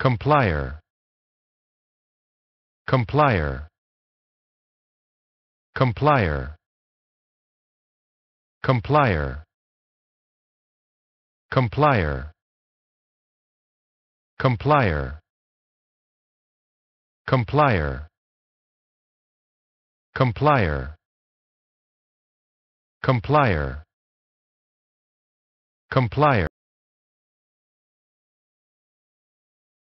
Complier. Complier. Complier. Complier. Complier. Complier. Complier. Complier. Complier. Complier.